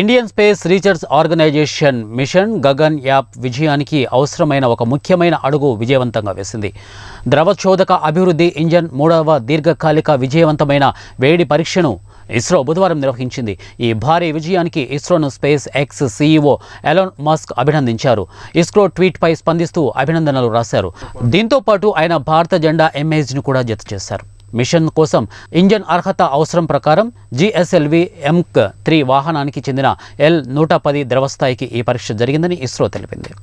Indian space research organisation mission Gaganyaan విజయానికి అవసరమైన ఒక ముఖ్యమైన అడుగు విజయవంతంగా వేసింది ద్రవశోధక అభివృద్ధి ఇంజన్ మూడవ దీర్ఘకాలిక విజయవంతమైన వేడి పరీక్షను ఇస్రో బుధవారం నిర్వహించింది ఈ భారీ విజయానికి ఇస్రోను space X CEO Elon Musk అభినందించారు ఇస్రో ట్వీట్పై స్పందిస్తూ అభినందనలు రాశారు దీంతో పాటు ఆయన భారత జెండా ఎంఏజ్ను కూడా జత చేశారు మిషన్ కోసం ఇంజన్ అర్హత అవసరం ప్రకారం జిఎస్ఎల్వి ఎంక్ త్రీ వాహనానికి చెందిన ఎల్ నూట పది ద్రవస్థాయికి ఈ పరీక్ష జరిగిందని ఇస్రో తెలిపింది